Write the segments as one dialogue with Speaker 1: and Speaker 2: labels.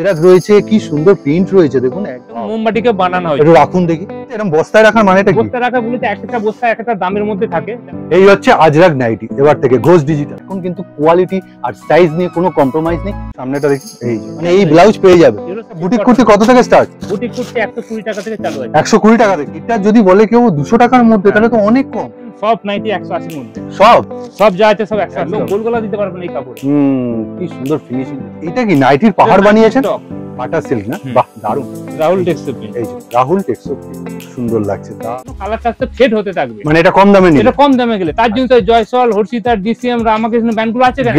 Speaker 1: জেরাজ রয়েছে কি সুন্দর প্রিন্ট রয়েছে দেখুন একদম
Speaker 2: মোমবাটিকে বানানো হয়েছে রাখুন দেখি এরকম বস্তায় রাখার
Speaker 1: মানেটা কি বস্তায় রাখা বলতে একটা একটা দামের মধ্যে থাকে এই হচ্ছে আজরাক নাইটি এবার থেকে ঘোষ ডিজিটাল এখন কিন্তু কোয়ালিটি আর সাইজ নিয়ে কোনো কম্প্রোমাইজ নেই সামনেটা এই মানে এই ব্লাউজ পেয়ে যাবে বুটিক কুর্তি কত থেকে স্টার্ট
Speaker 2: বুটিক কুর্তি 120 টাকা থেকে চালু
Speaker 1: 120 টাকা থেকে এটা যদি বলে কেউ 200 টাকার মধ্যে তাহলে তো অনেক কম
Speaker 2: সব নাইটি আশির মধ্যে সব সব যা আছে সব একশো গোল গোলা দিতে পারবেন এই কাপড়
Speaker 1: কি সুন্দর ফিনিশিং এটা কি নাইটির পাহাড় বানিয়েছেন পাটা সিল্ক না বাহ দারুণ রাহুল টেক্সো এই যে রাহুল টেক্সো সুন্দর লাগছে তা
Speaker 2: কালার কাছে ফেড হতে থাকবে মানে এটা কম দামে নিলে এটা কম দামে গেলে তার জন্য তো জয়সল হর্ষিতা ডিসিএম রামকৃষ্ণ ব্যান্ডগুলো আছে কেন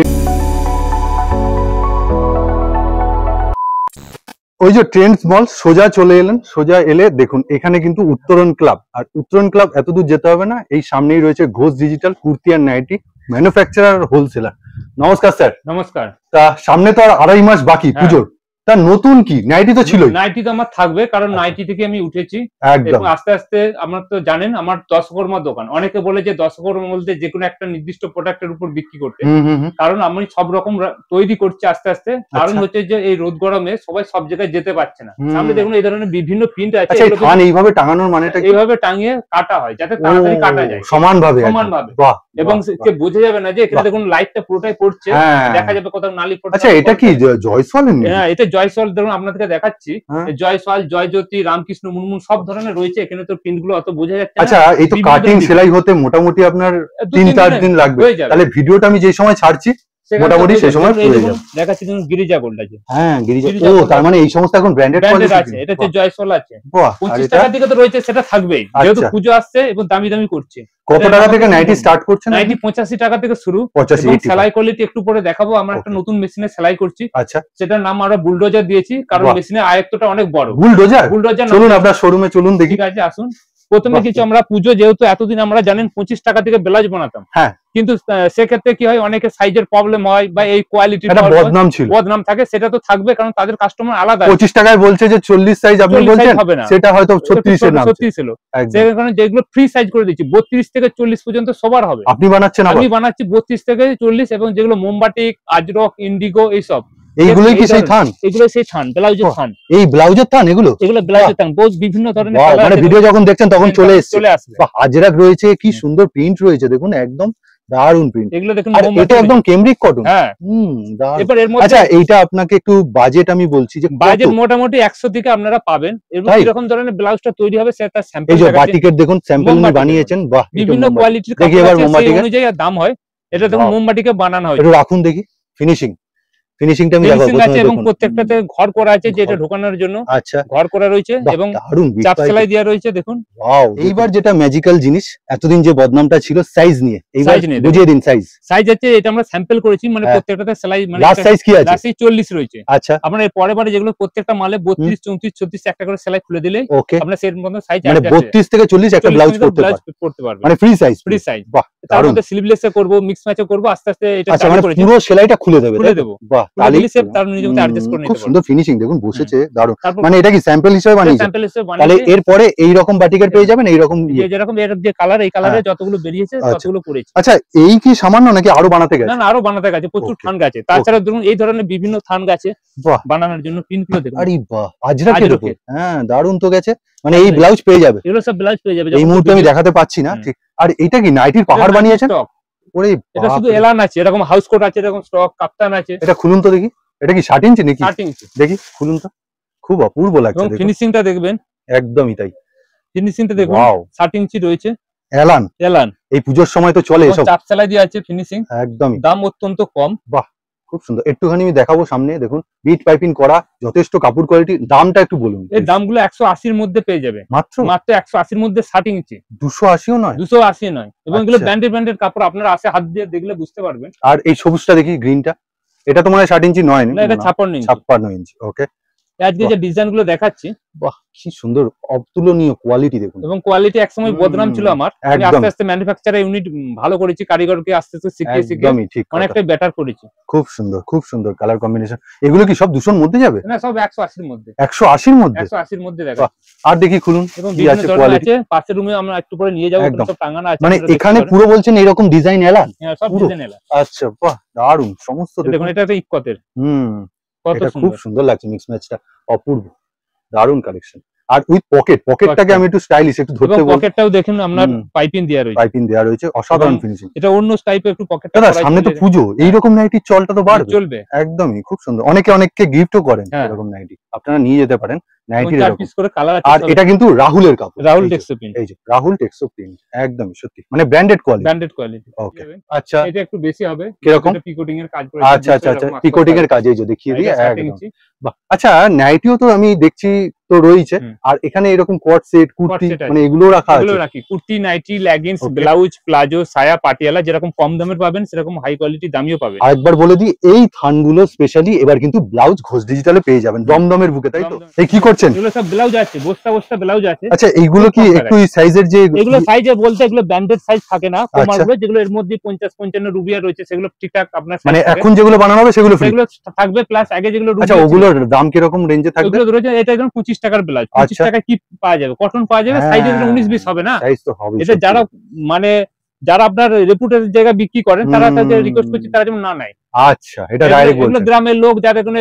Speaker 1: ওই যে ট্রেন্ডস মল সোজা চলে এলেন সোজা এলে দেখুন এখানে কিন্তু উত্তরণ ক্লাব আর উত্তরণ ক্লাব এতদূর যেতে হবে না এই সামনেই রয়েছে ঘোষ ডিজিটাল কুর্তি আর নাইটি ম্যানুফ্যাকচারার হোলসেলার নমস্কার স্যার নমস্কার তা সামনে তো আর আড়াই মাস বাকি হ্যাঁ। পুজোর তার নতুন কি নাইটি তো ছিল
Speaker 2: নাইটি তো আমার থাকবে কারণ নাইটি আচ্ছা। থেকে আমি উঠেছি একদম আস্তে আস্তে আমার তো জানেন আমার দশকর্মা দোকান অনেকে বলে যে দশকর্মা বলতে যে কোনো একটা নির্দিষ্ট প্রোডাক্টের উপর বিক্রি করতে কারণ আমি সব রকম তৈরি করছি আস্তে আস্তে আচ্ছা। কারণ হচ্ছে যে এই রোদ গরমে সবাই সব জায়গায় যেতে পারছে না সামনে দেখুন এই ধরনের বিভিন্ন প্রিন্ট আছে আচ্ছা, এইভাবে
Speaker 1: টাঙানোর মানে এইভাবে
Speaker 2: টাঙিয়ে কাটা হয় যাতে তাড়াতাড়ি কাটা যায় সমানভাবে সমানভাবে এবং সে বোঝা যাবে না যে এখানে দেখুন লাইটটা পুরোটাই পড়ছে হ্যাঁ। দেখা যাবে কোথাও নালি পড়ছে আচ্ছা এটা কি
Speaker 1: জয়সওয়ালের হ্যাঁ
Speaker 2: এটা জয়সল ধরুন আপনাদেরকে দেখাচ্ছি হ্যাঁ। জয়সল জয়জ্যোতি রামকৃষ্ণ মুর্মু সব ধরনের রয়েছে এখানে তো প্রিন্ট গুলো অত বোঝা যাচ্ছে আচ্ছা এই তো কাটিং সেলাই
Speaker 1: হতে মোটামুটি আপনার তিন চার দিন লাগবে তাহলে ভিডিওটা আমি যে সময় ছাড়ছি মোটামুটি সেই সময় পেয়ে যাবো
Speaker 2: দেখাচ্ছি ধরুন গিরিজা গোল্ড আছে
Speaker 1: হ্যাঁ গিরিজা ও তার মানে এই সমস্ত এখন ব্র্যান্ডেড কোয়ালিটি আছে
Speaker 2: এটা হচ্ছে জয়সল আছে 25 টাকা থেকে তো রয়েছে সেটা থাকবেই যেহেতু আচ্ছা। পুজো আসছে এবং দামি দামি করছে কত টাকা থেকে নাইটি স্টার্ট করছেন 90 পঁচাশি টাকা থেকে শুরু পঁচাশি সেলাই কোয়ালিটি একটু পরে দেখাবো আমরা একটা নতুন মেশিনে সেলাই করছি আচ্ছা সেটার নাম আমরা বুলডোজার দিয়েছি কারণ মেশিনের আয়ত্তটা অনেক বড় বুলডোজার বুলডোজার চলুন আপনার
Speaker 1: শোরুমে চলুন দেখি
Speaker 2: ঠিক আছে আসুন প্রথমে কিছু আমরা পুজো যেহেতু এতদিন আমরা জানেন পঁচিশ টাকা থেকে ব্লাউজ বানাতাম হ্যাঁ। কিন্তু সেক্ষেত্রে কি হয় অনেকে সাইজের প্রবলেম হয় বা এই কোয়ালিটি বদনাম ছিল বদনাম থাকে সেটা তো থাকবে কারণ তাদের কাস্টমার আলাদা পঁচিশ টাকায়
Speaker 1: বলছে যে চল্লিশ সাইজ আপনি বলছেন হবে না সেটা হয়তো ছত্রিশ ছত্রিশ
Speaker 2: ছিল কারণে যেগুলো ফ্রি সাইজ করে দিচ্ছি বত্রিশ থেকে চল্লিশ পর্যন্ত সবার হবে আপনি বানাচ্ছেন আমি বানাচ্ছি বত্রিশ থেকে চল্লিশ এবং যেগুলো মোমবাটিক আজরক ইন্ডিগো এইসব এইগুলোই কি সেই থান এগুলো সেই থান
Speaker 1: ব্লাউজের থান এই ব্লাউজের থান এগুলো এগুলো ব্লাউজের থান বিভিন্ন ধরনের মানে ভিডিও যখন দেখছেন তখন চলে এসেছে চলে আসবে হাজরাক রয়েছে কি সুন্দর প্রিন্ট রয়েছে দেখুন একদম দারুন প্রিন্ট এগুলো দেখুন এটা একদম হ্যাঁ এবার এর মধ্যে আচ্ছা, আপনাকে একটু বাজেট আমি বলছি যে বাজেট
Speaker 2: মোটামুটি একশো থেকে আপনারা পাবেন এরকম ধরনের ব্লাউজটা তৈরি হবে সেটা তার
Speaker 1: দেখুন বানিয়েছেন বাহ বিভিন্ন কোয়ালিটি
Speaker 2: দাম হয় এটা দেখুন
Speaker 1: মোমবাটিকে বানানো হয় একটু রাখুন দেখি ফিনিশিং ফিনিশিংটা আমি দেখাবো আছে এবং
Speaker 2: প্রত্যেকটাতে ঘর করা আছে যেটা ঢোকানোর জন্য আচ্ছা ঘর করা রয়েছে এবং দারুন চাপ সেলাই দেওয়া রয়েছে দেখুন
Speaker 1: ওয়াও এইবার যেটা ম্যাজিক্যাল জিনিস এতদিন যে বদনামটা ছিল সাইজ নিয়ে এইবার বুঝিয়ে দিন সাইজ
Speaker 2: সাইজ আছে এটা আমরা স্যাম্পল করেছি মানে হ্যাঁ। প্রত্যেকটাতে সেলাই মানে লাস্ট সাইজ কি আছে লাস্ট 40 রয়েছে আচ্ছা আপনারা এর পরে পরে যেগুলো প্রত্যেকটা মালে 32 34 36 একটা করে সেলাই খুলে দিলে আপনারা সের মত সাইজ মানে 32 থেকে 40 একটা ব্লাউজ করতে পারবেন মানে ফ্রি সাইজ ফ্রি সাইজ বাহ তার মধ্যে স্লিভলেসে করব মিক্স ম্যাচে করব আস্তে আস্তে এটা আচ্ছা মানে পুরো সেলাইটা খুলে দেবে খুলে দেব বাহ
Speaker 1: ফিনিশিং দেখুন মানে এটা কি এরপরে হ্যাঁ। পেয়ে যাবেন এই রকম
Speaker 2: যেরকম কালার যতগুলো
Speaker 1: আচ্ছা।, আচ্ছা এই কি সামান্য নাকি আরো বানাতে না
Speaker 2: আরো বানাতে গেছে প্রচুর তাছাড়া এই ধরনের বিভিন্ন বানানোর জন্য
Speaker 1: আরে হ্যাঁ দারুণ তো গেছে মানে এই ব্লাউজ আচ্ছা, পেয়ে যাবে এগুলো সব ব্লাউজ পেয়ে যাবে এই মুহূর্তে আমি দেখাতে পাচ্ছি না ঠিক আর এটা কি নাইটির পাহাড় বানিয়েছে ওরে এটা শুধু এলান
Speaker 2: আছে এরকম হাউস কোট আছে এরকম স্টক কাপ্তান আছে এটা খুলুন তো দেখি এটা কি 60 ইঞ্চি নাকি 60 ইঞ্চি দেখি
Speaker 1: খুলুন তো খুব অপূর্ব লাগছে দেখুন ফিনিশিংটা
Speaker 2: দেখবেন একদমই তাই ফিনিশিংটা দেখুন
Speaker 1: 60 ইঞ্চি রয়েছে এলান এলান এই পূজোর সময় তো চলে এসব চাপ সেলাই দিয়ে আছে ফিনিশিং একদমই দাম অত্যন্ত কম বাহ খুব সুন্দর একটুখানি আমি দেখাবো সামনে দেখুন বিট পাইপিং করা যথেষ্ট কাপড় কোয়ালিটি দামটা একটু বলুন
Speaker 2: এই দামগুলো একশো আশির মধ্যে পেয়ে যাবে মাত্র মাত্র একশো আশির মধ্যে ষাট ইঞ্চি
Speaker 1: দুশো আশিও নয়
Speaker 2: দুশো আশি নয় এবং এগুলো ব্র্যান্ডেড আচ্ছা। ব্র্যান্ডেড কাপড় আপনারা আসে হাত দিয়ে দেখলে বুঝতে পারবেন
Speaker 1: আর এই সবুজটা দেখি গ্রিনটা এটা তো মানে ষাট ইঞ্চি নয় না এটা ছাপ্পান্ন ইঞ্চি ছাপ্পান্ন ইঞ্চি ওকে
Speaker 2: আজকে যে ডিজাইন গুলো দেখাচ্ছি
Speaker 1: বাহ কি সুন্দর অতুলনীয় কোয়ালিটি দেখুন এবং
Speaker 2: কোয়ালিটি একসময় বদনাম ছিল আমার আমি আস্তে আস্তে ম্যানুফ্যাকচারার ইউনিট ভালো করেছি কারিগরকে আস্তে আস্তে শিখিয়ে শিখিয়ে অনেকটা
Speaker 1: বেটার করেছি খুব সুন্দর খুব সুন্দর কালার কম্বিনেশন এগুলো কি সব দুশোর মধ্যে যাবে
Speaker 2: না সব 180 এর মধ্যে 180 এর মধ্যে 180 এর
Speaker 1: মধ্যে দেখা আর দেখি খুলুন কি আছে কোয়ালিটি
Speaker 2: পাশের রুমে আমরা একটু পরে নিয়ে যাব সব টাঙানো আছে মানে এখানে পুরো
Speaker 1: বলছেন এরকম ডিজাইন এলা হ্যাঁ সব ডিজাইন এলা আচ্ছা বাহ দারুন সমস্ত দেখুন এটা তো ইকতের হুম খুব সুন্দর লাগছে মিক্স ম্যাচটা অপূর্ব দারুণ কালেকশন আর উইথ পকেট পকেটটাকে আমি একটু স্টাইলিশ একটু ধরতে বলছি পকেটটাও দেখেন আপনার পাইপিং দেয়া রয়েছে পাইপিং দেয়া রয়েছে অসাধারণ ফিনিশিং
Speaker 2: এটা অন্য টাইপে একটু পকেট দাদা সামনে তো পুজো
Speaker 1: হ্যাঁ। এইরকম নাইটি চলটা তো বাড়বে চলবে একদমই খুব সুন্দর অনেকে অনেককে গিফটও করেন হ্যাঁ। এরকম নাইটি আপনারা নিয়ে যেতে পারেন নাইটি আর এটা কিন্তু রাহুলের কাপড় রাহুল টেক্সো প্রিন্ট এই যে রাহুল টেক্সো প্রিন্ট একদমই সত্যি মানে branded quality
Speaker 2: branded quality okay আচ্ছা এটা একটু বেশি হবে রকম পিকোটিং এর কাজ করে আচ্ছা আচ্ছা আচ্ছা পিকোটিং এর এই যে দেখিয়ে দিই একদম
Speaker 1: আচ্ছা নাইটিও তো আমি দেখছি তো রয়েছে আর এখানে এরকম কোয়ার্ট সেট কুর্তি মানে এগুলো রাখা আছে
Speaker 2: রাখি kurti nighty leggings blouse palazzo সায়া পাটিয়ালা যেরকম কম দামের পাবেন সেরকম হাই
Speaker 1: কোয়ালিটি দামিও পাবেন আরেকবার বলে দিই এই থানগুলো স্পেশালি এবার কিন্তু ব্লাউজ ঘোষ ডিজিটালে পেয়ে যাবেন দমদমের বুকে তাই তো এই কি করছেন এগুলো
Speaker 2: সব ব্লাউজ আছে বস্তা বস্তা ব্লাউজ আছে আচ্ছা এইগুলো কি একটু
Speaker 1: সাইজের যে এগুলো
Speaker 2: সাইজে বলতে এগুলো ব্যান্ডেড সাইজ থাকে না কমারগুলো আচ্ছা। যেগুলো এর মধ্যে 50 55 রুবিয়া রয়েছে সেগুলো ঠিকঠাক
Speaker 1: আপনার মানে এখন যেগুলো বানানো হবে সেগুলো সেগুলো
Speaker 2: থাকবে প্লাস আগে যেগুলো আচ্ছা ওগুলোর
Speaker 1: দাম কি রকম রেঞ্জে থাকবে এগুলো
Speaker 2: রয়েছে এটা একদম 25 টাকার ব্লাউজ পঁচিশ আচ্ছা। টাকা কি পাওয়া যাবে কটন পাওয়া যাবে সাইজ হ্যাঁ, উনিশ বিশ হবে না এটা যারা মানে যারা আপনার রেপুটেড জায়গা বিক্রি করেন তারা তাদের রিকোয়েস্ট করছে তারা যেমন না নাই আচ্ছা, গ্রামের লোক যাদের জন্য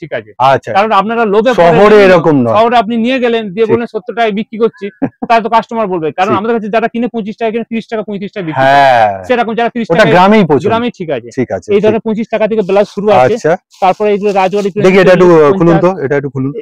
Speaker 2: ঠিক আছে আচ্ছা। টাকায় বিক্রি করছি তো কাস্টমার বলবে কারণ আমাদের কাছে যারা কিনে টাকা টাকা টাকা বিক্রি হ্যাঁ। সেরকম যারা টাকা গ্রামেই ঠিক আছে এই ধরনের টাকা থেকে ব্লাউজ শুরু আছে তারপরে এইগুলো খুলুন তো এটা একটু খুলুন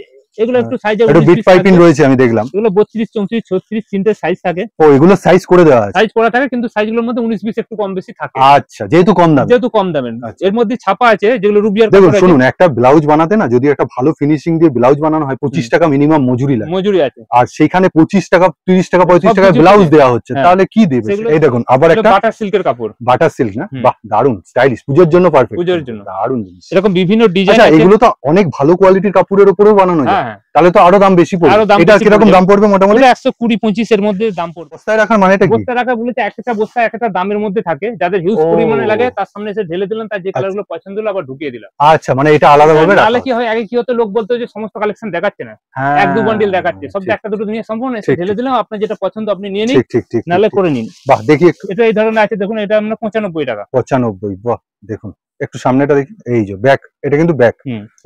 Speaker 2: এগুলো হ্যাঁ। একটু সাইজ একটু বিট পাইপিং রয়েছে আমি দেখলাম এগুলো 32 34 36 তিনটে সাইজ থাকে ও এগুলো সাইজ
Speaker 1: করে দেওয়া আছে সাইজ
Speaker 2: করা থাকে কিন্তু সাইজগুলোর মধ্যে 19 20 একটু কম বেশি থাকে
Speaker 1: আচ্ছা যেহেতু কম দাম যেহেতু
Speaker 2: কম দামের আচ্ছা। এর মধ্যে ছাপা আছে যেগুলো রুবিয়ার দেখুন শুনুন
Speaker 1: একটা ব্লাউজ বানাতে না যদি একটা ভালো ফিনিশিং দিয়ে ব্লাউজ বানানো হয় 25 টাকা মিনিমাম মজুরি লাগে মজুরি আছে আর সেখানে 25 টাকা 30 টাকা 35 টাকা ব্লাউজ দেওয়া হচ্ছে হ্যাঁ। তাহলে কি দেবে এই দেখুন আবার একটা বাটার সিল্কের কাপড় বাটার সিল্ক না বাহ দারুন স্টাইলিশ পূজোর জন্য পারফেক্ট
Speaker 2: পূজোর জন্য দারুন জিনিস
Speaker 1: এরকম বিভিন্ন ডিজাইন আচ্ছা, এগুলো তো অনেক ভালো কোয়ালিটির কাপড়ের উপরেও বানানো যায় হ্যাঁ, হ্যাঁ। তাহলে তো আরো দাম বেশি পড়বে আরো দাম এটা কিরকম দাম পড়বে মোটামুটি 120
Speaker 2: 25 এর মধ্যে দাম পড়বে বস্তায় রাখার মানে এটা কি বস্তায় রাখা বলতে একটা বস্তা একটা দামের মধ্যে থাকে যাদের হিউজ পরিমাণে লাগে তার সামনে এসে ঢেলে দিলাম তার যে কালার আচ্ছা। গুলো পছন্দ হলো আবার ঢুকিয়ে দিলাম
Speaker 1: আচ্ছা মানে এটা আলাদা ভাবে তাহলে
Speaker 2: কি হয় আগে কি হতো লোক বলতো যে সমস্ত কালেকশন দেখাচ্ছে না হ্যাঁ, এক দু বান্ডিল দেখাচ্ছে সব একটা দুটো নিয়ে সম্পূর্ণ এসে ঢেলে দিলাম আপনার যেটা পছন্দ আপনি নিয়ে নিন ঠিক নালে করে
Speaker 1: নিন বাহ দেখি একটু এটা এই ধরনের আছে দেখুন এটা আমরা 95 টাকা 95 বাহ দেখুন একটু সামনেটা দেখি এই যে ব্যাক এটা কিন্তু ব্যাক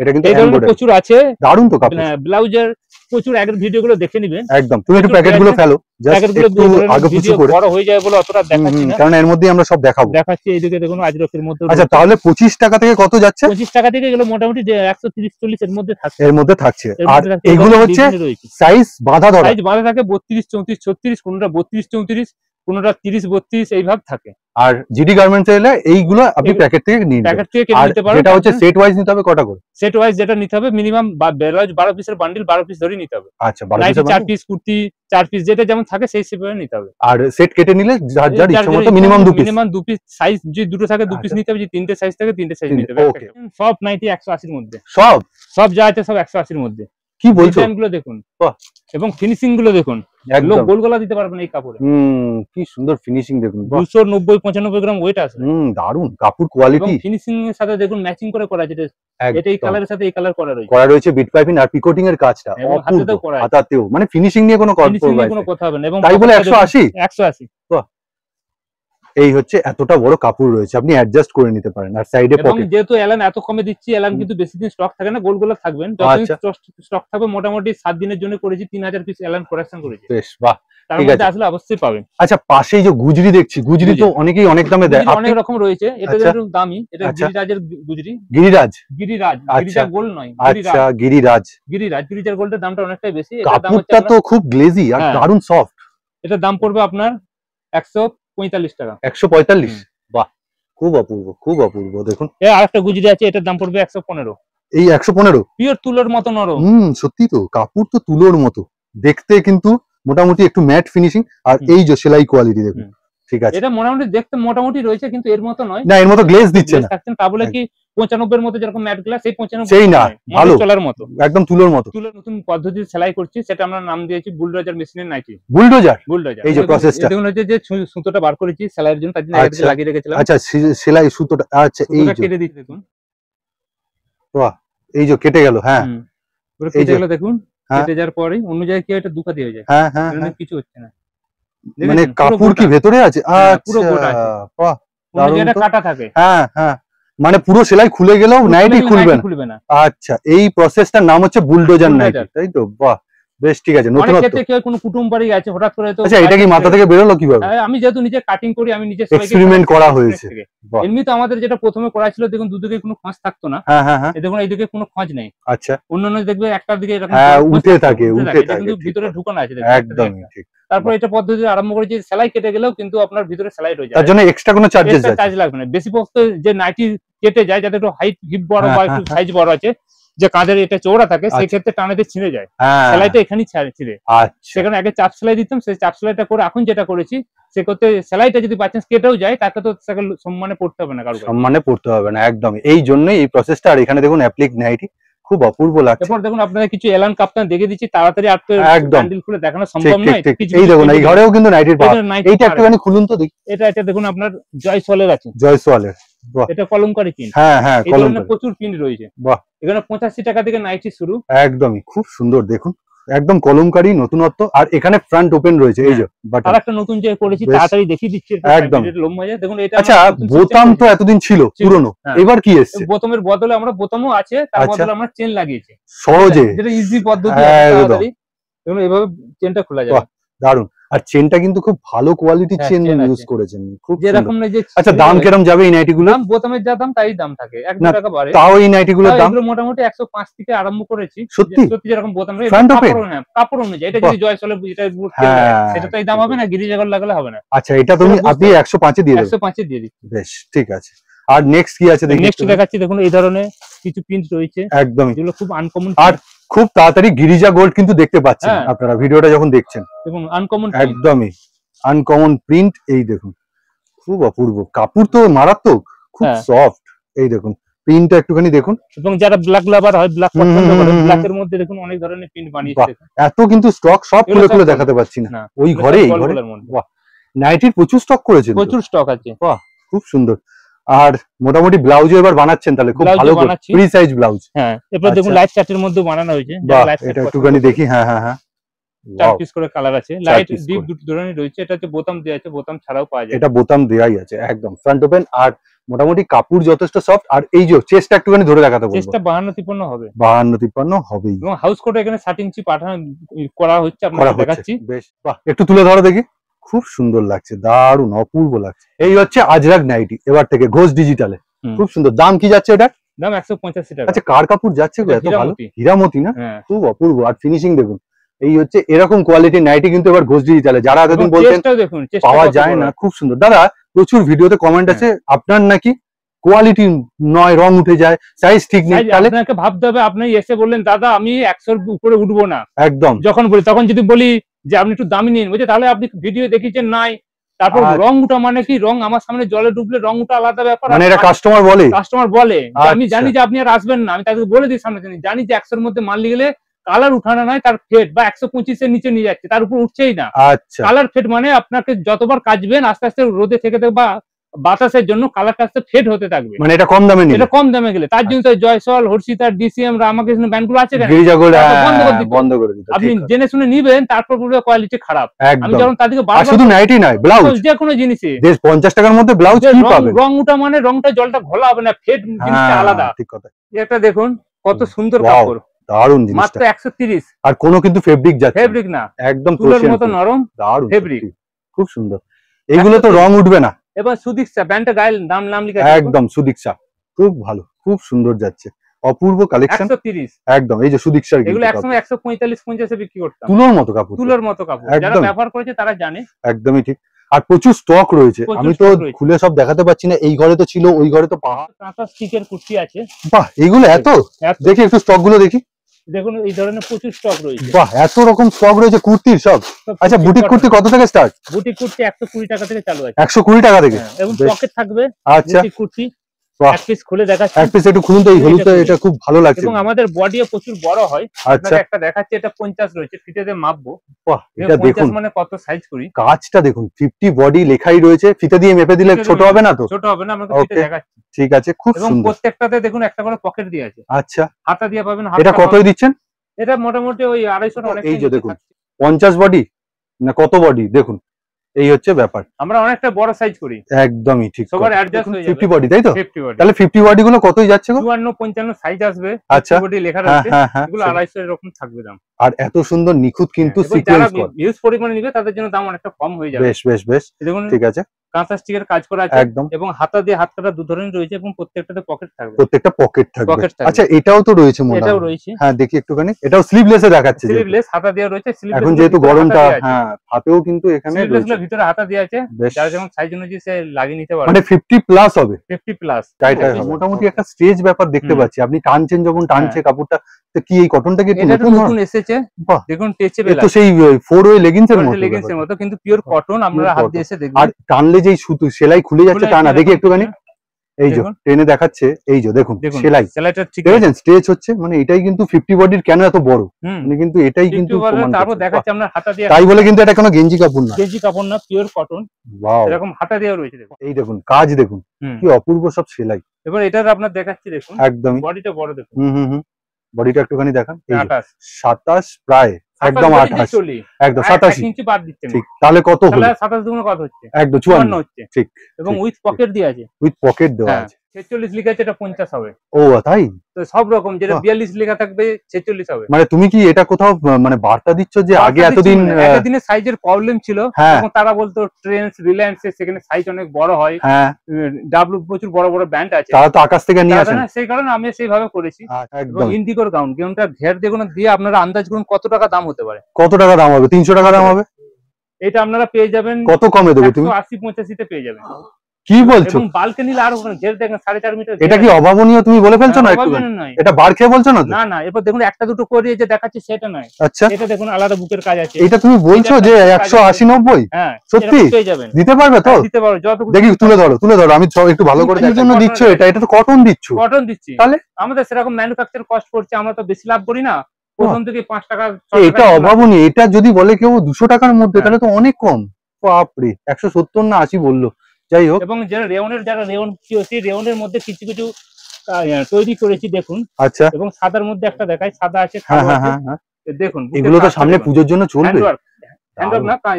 Speaker 1: এটা কিন্তু প্রচুর আছে দারুন তো কাপড় হ্যাঁ,
Speaker 2: ব্লাউজের প্রচুর আগের ভিডিওগুলো দেখে নেবেন একদম তুমি একটু প্যাকেটগুলো গুলো ফেলো একটু আগে পিছু করে বড় হয়ে যায় বলে অতটা দেখাচ্ছি না কারণ এর মধ্যেই আমরা সব দেখাবো দেখাচ্ছি এইদিকে দেখুন আজরকের মধ্যে আচ্ছা তাহলে 25 টাকা থেকে কত যাচ্ছে 25 টাকা থেকে এগুলো মোটামুটি 130 40 এর মধ্যে থাকছে এর মধ্যে থাকছে আর এগুলো হচ্ছে সাইজ বাঁধা ধরা সাইজ বাঁধা থাকে 32 34 36 কোনটা 32 34 কোনোটা তিরিশ বত্রিশ এইভাবে থাকে আর
Speaker 1: জিডি গার্মেন্টস এলে এইগুলো আপনি প্যাকেট থেকে নিন প্যাকেট থেকে কিনে নিতে পারেন এটা হচ্ছে সেট ওয়াইজ নিতে হবে কটা করে
Speaker 2: সেট ওয়াইজ যেটা নিতে হবে মিনিমাম ব্লাউজ 12 পিসের বান্ডিল 12 পিস ধরে নিতে হবে
Speaker 1: আচ্ছা 12 পিস 4 পিস
Speaker 2: কুর্তি 4 পিস যেটা যেমন থাকে সেই হিসেবে নিতে হবে
Speaker 1: আর সেট কেটে নিলে যার যার ইচ্ছা মতো minimum 2 piece minimum
Speaker 2: 2 piece size যদি দুটো থাকে 2 পিস আচ্ছা। নিতে হবে যদি তিনটে সাইজ থাকে তিনটে সাইজ নিতে হবে ওকে সব 90 180 এর মধ্যে সব সব যা আছে সব 180 এর মধ্যে কি বলছো ডিজাইন গুলো দেখুন এবং ফিনিশিং গুলো দেখুন একদম গোল গলা দিতে পারবে না এই কাপড়ে
Speaker 1: হুম কি সুন্দর ফিনিশিং দেখুন
Speaker 2: 290 95 গ্রাম ওয়েট আছে হুম
Speaker 1: দারুন কাপড় কোয়ালিটি
Speaker 2: ফিনিশিং এর সাথে দেখুন ম্যাচিং করে করা আছে এটা এই কালারের সাথে এই কালার করা রয়েছে
Speaker 1: করা রয়েছে বিট পাইপিং আর পিকোটিং এর কাজটা হাতাতেও করা হাতাতেও মানে ফিনিশিং নিয়ে কোনো কথা হবে না এবং তাই বলে 180
Speaker 2: 180 বাহ
Speaker 1: এই হচ্ছে এতটা বড় কাপড় রয়েছে আপনি অ্যাডজাস্ট করে নিতে পারেন আর সাইডে পকেট
Speaker 2: যেহেতু এলান এত কমে দিচ্ছি এলান কিন্তু বেশি দিন স্টক থাকে না গোল গোলা থাকবেন যতদিন স্টক থাকবে মোটামুটি 7 দিনের জন্য করেছি 3000 পিস এলান কালেকশন করেছি বেশ বাহ ঠিক আছে আসলে অবশ্যই পাবেন
Speaker 1: আচ্ছা পাশেই যে গুজরি দেখছি গুজরি তো অনেকেই অনেক দামে দেয় অনেক
Speaker 2: রকম রয়েছে এটা আচ্ছা। একটু দামি এটা আচ্ছা। গিরিরাজের গুজরি গিরিরাজ গিরিরাজ আচ্ছা। গিরিজা গোল নয় আচ্ছা গিরিরাজ গিরিরাজ গিরিজার গোলটার দামটা অনেকটাই বেশি কাপড়টা তো
Speaker 1: খুব গ্লেজি আর হ্যাঁ। দারুণ সফট
Speaker 2: এটা দাম পড়বে আপনার একশো পঁয়তাল্লিশ টাকা
Speaker 1: একশো পঁয়তাল্লিশ বাহ খুব অপূর্ব খুব অপূর্ব দেখুন
Speaker 2: আর একটা গুজরি আছে এটার দাম পড়বে একশো পনেরো
Speaker 1: এই একশো পনেরো পিওর তুলোর মতো নরম হম সত্যি তো কাপড় তো তুলোর মতো দেখতে কিন্তু মোটামুটি একটু ম্যাট ফিনিশিং আর এই যে সেলাই কোয়ালিটি দেখুন ঠিক আছে এটা
Speaker 2: মোটামুটি দেখতে মোটামুটি রয়েছে কিন্তু এর মতো নয় না এর মতো গ্লেজ দিচ্ছে না থাকছেন তা বলে কি 95 হ্যাঁ। এর মতো যেরকম ম্যাট গ্লাস এই 95 সেই না ভালো চলার মতো
Speaker 1: একদম তুলোর মতো
Speaker 2: তুলোর নতুন পদ্ধতি সেলাই করছি সেটা আমরা নাম দিয়েছি বুলডোজার মেশিনের নাইটি বুলডোজার বুলডোজার এই যে প্রসেসটা দেখুন হচ্ছে যে সুতোটা বার করেছি সেলাইয়ের জন্য তার জন্য আগে আচ্ছা। লাগিয়ে রেখেছিলাম আচ্ছা
Speaker 1: সেলাই সুতোটা আচ্ছা এই যে কেটে দিচ্ছি দেখুন বাহ এই যে কেটে গেল হ্যাঁ পুরো কেটে গেল দেখুন হ্যাঁ। কেটে
Speaker 2: যাওয়ার পরে অন্য জায়গায় কি এটা দুখাতি হয়ে যায় হ্যাঁ হ্যাঁ, হ্যাঁ। কিছু হচ্ছে না মানে কাপড় কি ভেতরে আছে হ্যাঁ, আচ্ছা,
Speaker 1: হ্যাঁ হ্যাঁ মানে পুরো সেলাই খুলে গেলেও নাইটি খুলবে না আচ্ছা এই প্রসেসটার নাম হচ্ছে বুলডোজার নাইটি তাই তো বাহ বেশ ঠিক আছে অনেক ক্ষেত্রে
Speaker 2: কেউ কোনো কুটুম বাড়ি গেছে হঠাৎ করে তো আচ্ছা এটা কি মাথা থেকে বেরোলো কিভাবে আমি যেহেতু নিজে কাটিং করি আমি নিজে এক্সপেরিমেন্ট করা হয়েছে এমনি তো আমাদের যেটা প্রথমে করা ছিল দেখুন দুদিকে কোনো খোঁজ থাকতো না হ্যাঁ হ্যাঁ, হ্যাঁ। দেখুন এইদিকে কোনো খোঁজ নেই আচ্ছা অন্যান্য দেখবে একটার দিকে এরকম হ্যাঁ উঠে থাকে উঠে থাকে কিন্তু ভিতরে
Speaker 1: ঢুকানো আছে একদম ঠিক
Speaker 2: তারপর এটা পদ্ধতি আরম্ভ করে সেলাই কেটে গেলেও কিন্তু আপনার ভিতরে সেলাই হয়ে যায় তার জন্য এক্সট্রা কোনো চার্জেস চার্জ লাগবে না বেশি পক্ষে যে নাইটি কেটে যায় যাতে একটু হাইট হিপ বড় বা হ্যাঁ। একটু সাইজ বড় আছে যে কাজের এটা চৌড়া থাকে সেই আচ্ছা। ক্ষেত্রে টানাতে ছিঁড়ে যায় হ্যাঁ। সেলাইটা এখানেই ছিঁড়ে আচ্ছা। সেখানে আগে চাপ সেলাই দিতাম সেই চাপ সেলাইটা করে এখন যেটা করেছি সে করতে সেলাইটা যদি বাচ্চান্স কেটেও যায় তাকে তো তাকে সম্মানে পড়তে হবে না কারণ
Speaker 1: সম্মানে পড়তে হবে না একদম এই জন্যই এই প্রসেসটা আর এখানে দেখুন অ্যাপ্লিক নাইটি খুব অপূর্ব লাগছে এরপর
Speaker 2: দেখুন আপনাদের কিছু এলান কাপ্তান দেখে দিচ্ছি তাড়াতাড়ি আর তো খুলে দেখানো সম্ভব নয় এই দেখুন এই ঘরেও কিন্তু নাইটির পাওয়া এইটা একটুখানি খুলুন তো দেখি এটা এটা দেখুন আপনার জয়সওয়ালের আছে জয়সওয়ালের এটা কলমকারী প্রিন্ট হ্যাঁ হ্যাঁ কলম প্রচুর প্রিন্ট রয়েছে বাহ এখানে পঁচাশি টাকা থেকে নাইটি শুরু
Speaker 1: একদমই খুব সুন্দর দেখুন একদম কলমকারী নতুনত্ব আর এখানে ফ্রন্ট ওপেন রয়েছে এই যে হ্যাঁ। আর একটা
Speaker 2: নতুন যে করেছি তাড়াতাড়ি দেখিয়ে দিচ্ছি একদম লম্বা দেখুন এটা আচ্ছা বোতাম তো
Speaker 1: এতদিন ছিল পুরনো হ্যাঁ। এবার কি এসেছে
Speaker 2: বোতামের বদলে আমরা বোতামও আছে তার আচ্ছা। বদলে আমরা চেন লাগিয়েছি
Speaker 1: সহজে যেটা
Speaker 2: ইজি পদ্ধতি তাড়াতাড়ি দেখুন এভাবে চেনটা খোলা যায়
Speaker 1: দারুন আর চেনটা কিন্তু খুব ভালো কোয়ালিটির হ্যাঁ, চেন ইউজ করেছেন খুব যেরকম
Speaker 2: না যে আচ্ছা দাম কিরকম যাবে এই নাইটি গুলো বোতামের যা দাম তাই দাম থাকে এক টাকা বাড়ে তাও এই নাইটি গুলো দাম মোটামুটি 105 থেকে আরম্ভ করেছি সত্যি সত্যি যেরকম বোতাম হ্যাঁ, কাপড় অনুযায়ী এটা যদি জয় চলে এটা হ্যাঁ, সেটা তো এই দাম হবে না গিরিজাগর লাগলে হবে না
Speaker 1: আচ্ছা এটা তুমি আপনি 105 এ দিয়ে দেবেন
Speaker 2: 105 এ দিয়ে দিচ্ছি
Speaker 1: বেশ ঠিক আছে আর নেক্সট কি আছে দেখুন নেক্সট দেখাচ্ছি
Speaker 2: দেখুন এই ধরনের কিছু প্রিন্ট রয়েছে
Speaker 1: একদম এগুলো খুব আনকমন আর খুব তাড়াতাড়ি গিরিজা গোল্ড কিন্তু দেখতে পাচ্ছেন হ্যাঁ। আপনারা ভিডিওটা যখন দেখছেন এবং আনকমন একদমই আনকমন প্রিন্ট এই দেখুন খুব অপূর্ব কাপড় তো মারাত্মক খুব সফট হ্যাঁ। এই দেখুন প্রিন্টটা একটুখানি দেখুন এবং যারা ব্ল্যাক লাভার হয় ব্ল্যাক পছন্দ করে ব্ল্যাকের
Speaker 2: মধ্যে দেখুন অনেক ধরনের প্রিন্ট বানিয়েছে
Speaker 1: এত কিন্তু স্টক সব খুলে খুলে দেখাতে পাচ্ছি না ওই ঘরে মধ্যে বাহ নাইটির প্রচুর স্টক করেছে প্রচুর স্টক আছে বাহ খুব সুন্দর আর মোটামুটি ব্লাউজও এবার বানাচ্ছেন তাহলে খুব ভালো ফ্রি সাইজ ব্লাউজ হ্যাঁ এরপর আচ্ছা। দেখুন লাইট
Speaker 2: চার্টের মধ্যে বানানো হয়েছে এটা একটুখানি দেখি
Speaker 1: হ্যাঁ হ্যাঁ হ্যাঁ চার পিস
Speaker 2: করে কালার আছে লাইট ডিপ দুটো ধরনের রয়েছে এটা হচ্ছে বোতাম দেওয়া আছে বোতাম ছাড়াও পাওয়া যায় এটা বোতাম
Speaker 1: আছে একদম ফ্রন্ট ওপেন আর মোটামুটি কাপড় যথেষ্ট সফট আর এই যে চেস্টটা একটুখানি ধরে রাখাতে বলবো চেস্টটা হবে 52 হবেই এবং
Speaker 2: হাউস কোট এখানে 60 ইঞ্চি পাঠানো করা হচ্ছে আপনারা দেখাচ্ছি বেশ
Speaker 1: বাহ একটু তুলে ধরো দেখি খুব সুন্দর লাগছে দারুন অপূর্ব লাগছে এই হচ্ছে আজরাক নাইটি এবার থেকে ঘোষ ডিজিটালে খুব সুন্দর দাম কি যাচ্ছে এটা দাম একশো টাকা আচ্ছা কার কাপড় যাচ্ছে এত ভালো হীরামতি না হ্যাঁ। খুব অপূর্ব আর ফিনিশিং দেখুন এই হচ্ছে এরকম কোয়ালিটির নাইটি কিন্তু এবার ঘোষ ডিজিটালে যারা এতদিন বলতেন পাওয়া যায় না খুব সুন্দর দাদা প্রচুর ভিডিওতে কমেন্ট হ্যাঁ। আছে আপনার নাকি কোয়ালিটি নয় রং উঠে যায় সাইজ ঠিক নেই তাহলে আপনাকে
Speaker 2: ভাবতে হবে আপনি এসে বললেন দাদা আমি একশোর উপরে উঠবো না একদম যখন বলি তখন যদি বলি যে আপনি একটু দামি নিন বলছে তাহলে আপনি ভিডিও দেখিয়েছেন নাই তারপর রং উঠা মানে কি রং আমার সামনে জলে ডুবলে রং উঠা আলাদা ব্যাপার মানে এটা কাস্টমার বলে কাস্টমার বলে আমি আচ্ছা। জানি যে আপনি আর আসবেন না আমি তাকে বলে দিই সামনে জানি যে একশোর মধ্যে মাল গেলে কালার উঠানা নাই তার ফেট বা একশো পঁচিশের নিচে নিয়ে যাচ্ছে তার উপর উঠছেই না কালার আচ্ছা। ফেট মানে আপনাকে যতবার কাজবেন আস্তে আস্তে রোদে থেকে বা বাতাসের জন্য কালারটা আস্তে ফেড হতে থাকবে মানে এটা কম দামে এটা কম দামে গেলে তার জন্য জয়সল হর্ষিতা ডিসিএম রামাকৃষ্ণ ব্যান্ডগুলো আছে হ্যাঁ,
Speaker 1: বন্ধ করে দিতে আপনি
Speaker 2: জেনে শুনে নিবেন তারপর পুরো কোয়ালিটি খারাপ আমি যখন তাদেরকে বারবার শুধু নাইটি নয় ব্লাউজ যে কোনো জিনিসে
Speaker 1: 50 টাকার মধ্যে ব্লাউজ কি পাবে রং
Speaker 2: উঠা মানে রংটা জলটা ঘোলা হবে না ফেড হ্যাঁ, জিনিসটা আলাদা
Speaker 1: ঠিক কথা এটা দেখুন কত সুন্দর কাপড় দারুন জিনিস মাত্র 130 আর কোনো কিন্তু ফেব্রিক যাচ্ছে ফেব্রিক না একদম তুলোর মতো নরম দারুন ফেব্রিক খুব সুন্দর এইগুলো তো রং উঠবে না
Speaker 2: এবার সুদীক্ষা ব্যান্ডটা গায়ে নাম নাম লিখে
Speaker 1: একদম সুদীক্ষা খুব ভালো খুব সুন্দর যাচ্ছে অপূর্ব কালেকশন একদম এই যে সুদীক্ষার এগুলো একসময়
Speaker 2: 145 50 এ বিক্রি করতাম তুলোর মতো কাপড় তুলোর মতো কাপড় যারা ব্যবহার করেছে তারা জানে
Speaker 1: একদমই ঠিক আর প্রচুর স্টক রয়েছে আমি তো খুলে সব দেখাতে পাচ্ছি না এই ঘরে তো ছিল ওই ঘরে তো পাহাড়
Speaker 2: কাঁথা স্টিকের কুর্তি আছে
Speaker 1: বাহ এগুলো এত দেখি একটু স্টক গুলো দেখি
Speaker 2: দেখুন এই ধরনের প্রচুর স্টক রয়েছে বাহ
Speaker 1: এত রকম স্টক রয়েছে কুর্তির সব আচ্ছা বুটিক কুর্তি কত থেকে স্টার্ট
Speaker 2: বুটিক কুর্তি কুড়ি টাকা থেকে চালু আছে কুড়ি টাকা থেকে হ্যাঁ, এবং পকেট থাকবে আচ্ছা কুর্তি এক খুলে দেখাচ্ছি এক পিস একটু খুলুন তো এটা
Speaker 1: খুব ভালো লাগছে এবং
Speaker 2: আমাদের প্রচুর বড় হয় আচ্ছা। একটা এটা রয়েছে মাপবো এটা মানে কত সাইজ করি
Speaker 1: দেখুন বডি লেখাই রয়েছে ফিতে দিয়ে মেপে দিলে ছোট হবে না তো ছোট হবে না ঠিক আছে খুব
Speaker 2: প্রত্যেকটাতে দেখুন একটা করে পকেট আছে আচ্ছা হাতা দিয়ে পাবেন কতই দিচ্ছেন এটা মোটামুটি ওই অনেক
Speaker 1: দেখুন বডি না কত বডি দেখুন এই হচ্ছে ব্যাপার
Speaker 2: আমরা অনেকটা বড় সাইজ করি
Speaker 1: একদমই ঠিক সবার অ্যাডজাস্ট হয়ে যাবে 50 বডি তাই তো 50 বডি তাহলে 50 বডি গুলো কতই যাচ্ছে গো 55
Speaker 2: 55 সাইজ আসবে
Speaker 1: আচ্ছা বডি লেখা হ্যাঁ, আছে হ্যাঁ, হ্যাঁ, এগুলো 250
Speaker 2: এরকম থাকবে দাম
Speaker 1: আর এত সুন্দর নিখুঁত কিন্তু সিকোয়েন্স করা
Speaker 2: ইউজ পরিমাণে নিবে তাদের জন্য দাম অনেকটা কম হয়ে যাবে বেশ বেশ
Speaker 1: বেশ ঠিক আছে
Speaker 2: কাঁচা স্টিকের কাজ করা আছে একদম এবং হাতা দিয়ে হাত কাটা দু ধরনের রয়েছে এবং প্রত্যেকটাতে পকেট থাকবে
Speaker 1: প্রত্যেকটা পকেট থাকবে আচ্ছা এটাও তো রয়েছে মনে এটাও রয়েছে হ্যাঁ দেখি একটুখানি এটাও স্লিভলেসে দেখাচ্ছে স্লিভলেস
Speaker 2: হাতা দিয়ে রয়েছে স্লিভলেস এখন যেহেতু গরমটা হ্যাঁ
Speaker 1: হাতেও কিন্তু এখানে স্লিভলেসের
Speaker 2: ভিতরে হাতা দেওয়া আছে যার যেমন সাইজ অনুযায়ী সে লাগিয়ে নিতে পারবে মানে
Speaker 1: 50 প্লাস হবে 50 প্লাস তাই তাই মোটামুটি একটা স্টেজ ব্যাপার দেখতে পাচ্ছি আপনি টানছেন যখন টানছে হ্যাঁ। কাপড়টা তো কি এই কটনটা কি নতুন নতুন
Speaker 2: এসেছে দেখুন টেচেবল এটা তো সেই ফোর ওয়ে লেগিংসের মতো লেগিংসের
Speaker 1: মতো কিন্তু পিওর কটন আমরা হাত দিয়ে এসে দেখব আর টানলে যে সুতো সেলাই খুলে যাচ্ছে তা না দেখি একটুখানি এই যে ট্রেনে দেখাচ্ছে এই যে দেখুন সেলাই দেখেছেন স্ট্রেচ হচ্ছে মানে এটাই কিন্তু ফিফটি বডির কেন এত বড় মানে কিন্তু এটাই কিন্তু
Speaker 2: তাই বলে কিন্তু এটা
Speaker 1: কোনো গেঞ্জি কাপড় না গেঞ্জি
Speaker 2: কাপড় না পিওর কটন এরকম হাতা দেওয়া রয়েছে দেখুন এই দেখুন কাজ দেখুন কি
Speaker 1: অপূর্ব সব সেলাই
Speaker 2: এবার এটা আপনার দেখাচ্ছি দেখুন একদম বডিটা বড় দেখুন
Speaker 1: হুম হুম বডিটা একটুখানি দেখান সাতাশ প্রায় একদম 28 একদম 87 ইঞ্চি বাদ দিচ্ছে ঠিক তাহলে কত হলো
Speaker 2: সাতাশ দুগুণ কত হচ্ছে একদম চুয়ান্ন হচ্ছে ঠিক এবং উইথ পকেট দেওয়া আছে
Speaker 1: উইথ পকেট দেওয়া হ্যাঁ। আছে
Speaker 2: ছেচল্লিশ লেখা আছে এটা 50 হবে ও তাই তো সব রকম যেটা বিয়াল্লিশ লেখা থাকবে 46 হবে মানে
Speaker 1: তুমি কি এটা কোথাও মানে বার্তা দিচ্ছ যে আগে এতদিন এতদিনে
Speaker 2: সাইজের প্রবলেম ছিল হ্যাঁ। তখন তারা বলতো ট্রেন্স রিলায়েন্স সেখানে সাইজ অনেক বড় হয় ডাব্লু হ্যাঁ। প্রচুর বড় বড় ব্যান্ড আছে তারা তো আকাশ থেকে নিয়ে আসেন সেই কারণে আমি সেইভাবে করেছি একদম ইন্ডিগোর গাউন গাউনটা ঘের দেখুন দিয়ে আপনারা আন্দাজ করুন কত টাকা দাম হতে পারে
Speaker 1: কত টাকা দাম হবে তিনশো টাকা দাম হবে
Speaker 2: এটা আপনারা পেয়ে যাবেন কত কমে দেবো তুমি আশি 85 তে পেয়ে যাবেন কি বলছো বালকে নিলে আরো ঘের দেখেন সাড়ে চার মিটার এটা কি
Speaker 1: অভাবনীয় তুমি বলে ফেলছো না এটা বার খেয়ে বলছো না না
Speaker 2: না এরপর দেখুন একটা দুটো করে যে দেখাচ্ছি সেটা নয় আচ্ছা এটা দেখুন আলাদা বুকের কাজ আছে এটা তুমি
Speaker 1: বলছো যে একশো আশি নব্বই হ্যাঁ, সত্যি দিতে পারবে তো হ্যাঁ, দিতে পারবে যত দেখি তুলে ধরো তুলে ধরো আমি একটু ভালো করে দেখার জন্য দিচ্ছ এটা এটা তো কটন দিচ্ছো
Speaker 2: কটন দিচ্ছি তাহলে আমাদের সেরকম ম্যানুফ্যাকচার কস্ট পড়ছে আমরা তো বেশি লাভ করি না প্রথম থেকে পাঁচ টাকা এটা অভাবনী
Speaker 1: এটা যদি বলে কেউ দুশো টাকার মধ্যে হ্যাঁ। তাহলে তো অনেক কম বাপরে একশো সত্তর না আশি বললো যাই হোক
Speaker 2: এবং যারা রেওনের যারা রেওন সেই রেওনের মধ্যে কিছু কিছু তৈরি করেছি দেখুন আচ্ছা এবং সাদার মধ্যে একটা দেখায় সাদা আছে হ্যাঁ, হ্যাঁ, হ্যাঁ, দেখুন এগুলো তো সামনে পুজোর জন্য চলবে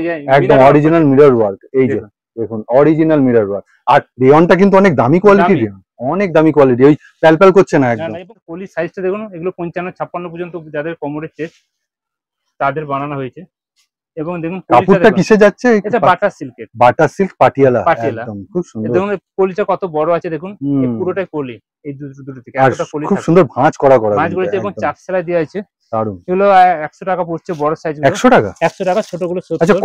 Speaker 2: ইয়ে, একদম অরিজিনাল
Speaker 1: মিরর ওয়ার্ক এই যে দেখুন অরিজিনাল মিরর ওয়ার্ক আর রেওনটা কিন্তু অনেক দামি কোয়ালিটির রেওন অনেক দামি কোয়ালিটি ওই প্যাল প্যাল করছে না একদম
Speaker 2: কলির সাইজটা দেখুন এগুলো পঞ্চান্ন ছাপ্পান্ন পর্যন্ত যাদের কোমরের চেস্ট তাদের বানানো হয়েছে এবং দেখুন কাপড়টা কিসে যাচ্ছে এটা বাটার সিল্কের
Speaker 1: বাটার সিল্ক পাটিয়ালা একদম খুব সুন্দর দেখুন
Speaker 2: পলিটা কত বড় আছে দেখুন পুরোটাই পলি এই দুটো দুটো থেকে একটা পলি খুব সুন্দর
Speaker 1: ভাঁজ করা করা ভাঁজ করেছে এবং চার
Speaker 2: সেলাই দেওয়া আছে এগুলো টাকা পড়ছে বড় সাইজ টাকা টাকা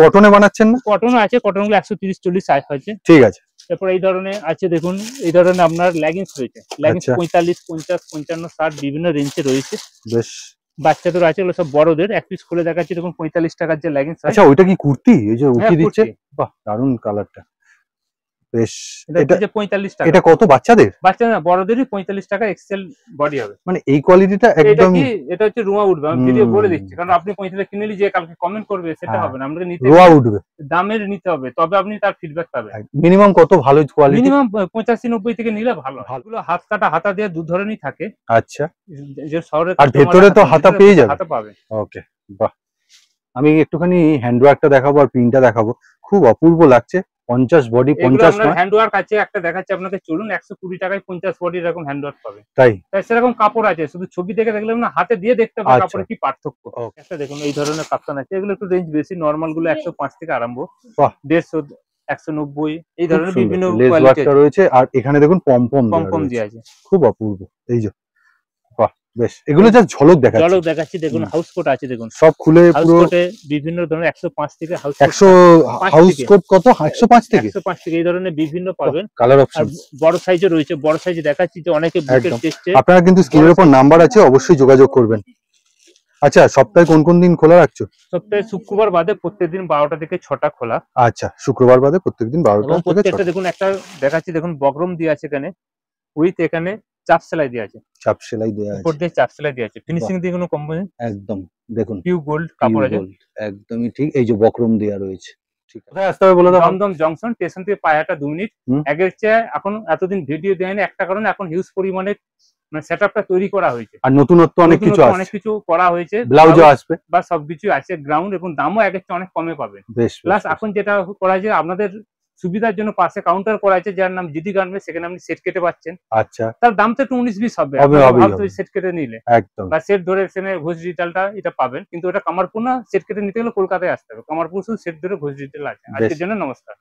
Speaker 2: কটনে আচ্ছা, বানাচ্ছেন কটন আছে কটন গুলো তিরিশ চল্লিশ সাইজ হয়েছে ঠিক আছে তারপর এই ধরনের আছে দেখুন এই ধরনের আপনার লেগিংস রয়েছে লেগিংস আচ্ছা। পঁয়তাল্লিশ পঞ্চাশ পঞ্চান্ন ষাট বিভিন্ন রেঞ্জে রয়েছে বেশ বাচ্চাদের আছে ওগুলো সব বড়দের এক পিস খুলে দেখাচ্ছি দেখুন পঁয়তাল্লিশ টাকার যে লেগিংস আচ্ছা ওইটা কি
Speaker 1: কুর্তি এই যে হ্যাঁ, উঠিয়ে দিচ্ছে বাহ দারুন কালারটা বেশ
Speaker 2: এটা পঁয়তাল্লিশ টাকা এটা
Speaker 1: কত বাচ্চাদের
Speaker 2: বাচ্চা না বড়দেরই পঁয়তাল্লিশ টাকা এক্সেল বডি হবে
Speaker 1: মানে এই কোয়ালিটিটা একদম
Speaker 2: এটা হচ্ছে রোয়া উঠবে আমি ভিডিও বলে দিচ্ছি কারণ আপনি পঁয়তাল্লিশ কিনলি যে কালকে কমেন্ট করবে সেটা হ্যাঁ। হবে না আমাকে নিতে রোয়া উঠবে দামের নিতে হবে তবে আপনি তার ফিডব্যাক পাবেন
Speaker 1: মিনিমাম কত ভালো কোয়ালিটি মিনিমাম
Speaker 2: পঁচাশি নব্বই থেকে নিলে ভালো ভালো হাত কাটা হাতা দিয়ে দু ধরনেরই থাকে আচ্ছা যে শহরে আর ভেতরে তো হাতা পেয়ে যাবে হাতা পাবে
Speaker 1: ওকে বাহ আমি একটুখানি হ্যান্ডওয়ার্কটা দেখাবো আর প্রিন্টটা দেখাবো খুব অপূর্ব লাগছে পঞ্চাশ বডি পঞ্চাশ
Speaker 2: হ্যান্ড ওয়ার্ক আছে একটা দেখাচ্ছি আপনাকে চলুন একশো কুড়ি টাকায় পঞ্চাশ বডি এরকম হ্যান্ড ওয়ার্ক পাবে তাই সেরকম কাপড় আছে শুধু ছবি দেখে দেখলে না হাতে দিয়ে দেখতে পাবো আচ্ছা। কাপড়ে কি পার্থক্য একটা দেখুন এই ধরনের কাপড় আছে এগুলো একটু রেঞ্জ বেশি নরমাল গুলো একশো পাঁচ থেকে আরম্ভ দেড়শো একশো নব্বই এই ধরনের বিভিন্ন রয়েছে
Speaker 1: আর এখানে দেখুন পম পম দিয়ে আছে খুব অপূর্ব এই যে বেশ এগুলো যা ঝলক দেখাচ্ছি দেখাচ্ছি দেখুন
Speaker 2: হাউস কোট আছে দেখুন সব খুলে বিভিন্ন ধরনের 105 থেকে হাউস
Speaker 1: থেকে থেকে
Speaker 2: এই ধরনের বিভিন্ন কালার রয়েছে বড় দেখাচ্ছি যে অনেকে আপনারা
Speaker 1: কিন্তু নাম্বার আছে অবশ্যই যোগাযোগ করবেন আচ্ছা সপ্তাহে কোন কোন দিন খোলা রাখছো
Speaker 2: সপ্তাহে শুক্রবার বাদে প্রত্যেকদিন বারোটা থেকে ছটা খোলা
Speaker 1: আচ্ছা শুক্রবার বাদে প্রত্যেকদিন বারোটা
Speaker 2: দেখুন একটা দেখাচ্ছি দেখুন বগরম দিয়ে আছে এখানে উইথ এখানে চাপ সেলাই দিয়ে আছে
Speaker 1: চাপ সেলাই দেওয়া আছে উপর
Speaker 2: দিয়ে চাপ সেলাই দেওয়া আছে ফিনিশিং
Speaker 1: দিয়ে কোনো কম একদম দেখুন পিউ গোল্ড কাপড় আছে একদমই ঠিক এই যে বকরম দেওয়া রয়েছে ঠিক
Speaker 2: আসতে হবে জংশন স্টেশন থেকে দু মিনিট এখন এতদিন ভিডিও দেয়নি একটা কারণে এখন হিউজ পরিমাণে মানে তৈরি করা হয়েছে
Speaker 1: আর নতুনত্ব অনেক কিছু অনেক
Speaker 2: কিছু করা হয়েছে আসবে বা সবকিছু আছে গ্রাউন্ড এবং দামও আগের অনেক কমে পাবেন প্লাস এখন যেটা করা হয়েছে আপনাদের সুবিধার জন্য পাশে কাউন্টার করা আছে যার নাম জিডি গার্মেন্টস সেখানে আপনি সেট কেটে পাচ্ছেন আচ্ছা তার দাম তো একটু উনিশ বিশ হবে সেট কেটে নিলে একদম বা সেট ধরে সেখানে ঘোষ ডিজিটালটা এটা পাবেন কিন্তু এটা কামারপুর না সেট কেটে নিতে গেলে কলকাতায় আসতে হবে কামারপুর শুধু সেট ধরে ঘুষ ডিজিটাল আছে আজকের জন্য নমস্কার